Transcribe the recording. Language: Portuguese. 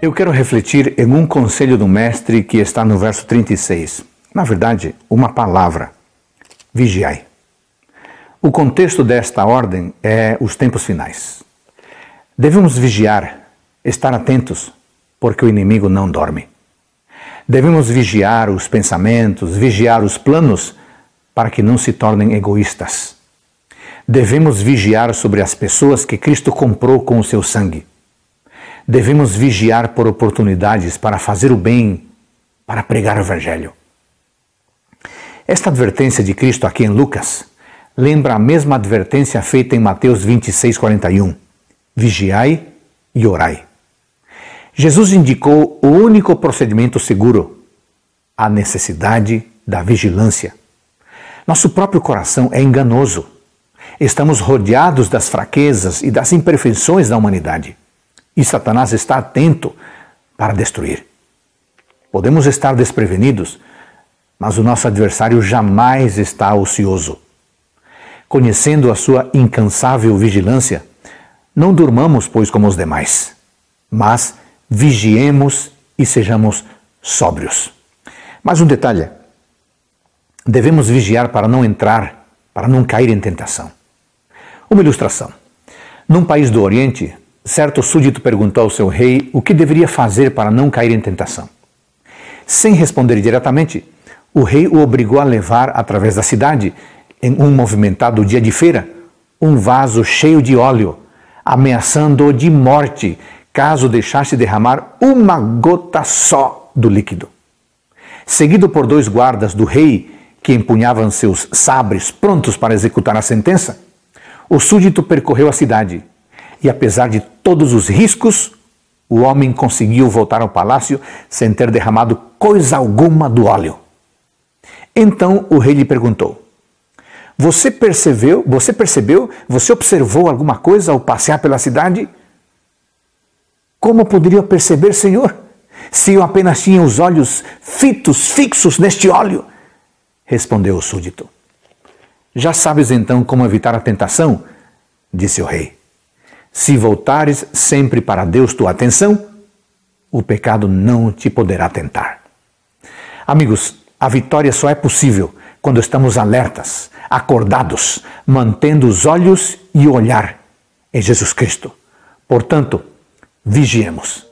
Eu quero refletir em um conselho do Mestre que está no verso 36. Na verdade, uma palavra: vigiai. O contexto desta ordem é os tempos finais. Devemos vigiar, estar atentos, porque o inimigo não dorme. Devemos vigiar os pensamentos, vigiar os planos, para que não se tornem egoístas. Devemos vigiar sobre as pessoas que Cristo comprou com o seu sangue. Devemos vigiar por oportunidades para fazer o bem, para pregar o Evangelho. Esta advertência de Cristo aqui em Lucas lembra a mesma advertência feita em Mateus 26, 41. Vigiai e orai. Jesus indicou o único procedimento seguro, a necessidade da vigilância. Nosso próprio coração é enganoso. Estamos rodeados das fraquezas e das imperfeições da humanidade e Satanás está atento para destruir. Podemos estar desprevenidos, mas o nosso adversário jamais está ocioso. Conhecendo a sua incansável vigilância, não durmamos, pois, como os demais, mas vigiemos e sejamos sóbrios. Mas um detalhe: devemos vigiar para não entrar, para não cair em tentação. Uma ilustração. Num país do Oriente, Certo súdito perguntou ao seu rei o que deveria fazer para não cair em tentação. Sem responder diretamente, o rei o obrigou a levar através da cidade, em um movimentado dia de feira, um vaso cheio de óleo, ameaçando-o de morte caso deixasse derramar uma gota só do líquido. Seguido por dois guardas do rei, que empunhavam seus sabres prontos para executar a sentença, o súdito percorreu a cidade e apesar de todos os riscos, o homem conseguiu voltar ao palácio sem ter derramado coisa alguma do óleo. Então o rei lhe perguntou: Você percebeu, você percebeu, você observou alguma coisa ao passear pela cidade? Como poderia perceber, senhor, se eu apenas tinha os olhos fitos, fixos neste óleo? Respondeu o súdito. Já sabes então como evitar a tentação? Disse o rei. Se voltares sempre para Deus tua atenção, o pecado não te poderá tentar. Amigos, a vitória só é possível quando estamos alertas, acordados, mantendo os olhos e o olhar em Jesus Cristo. Portanto, vigiemos.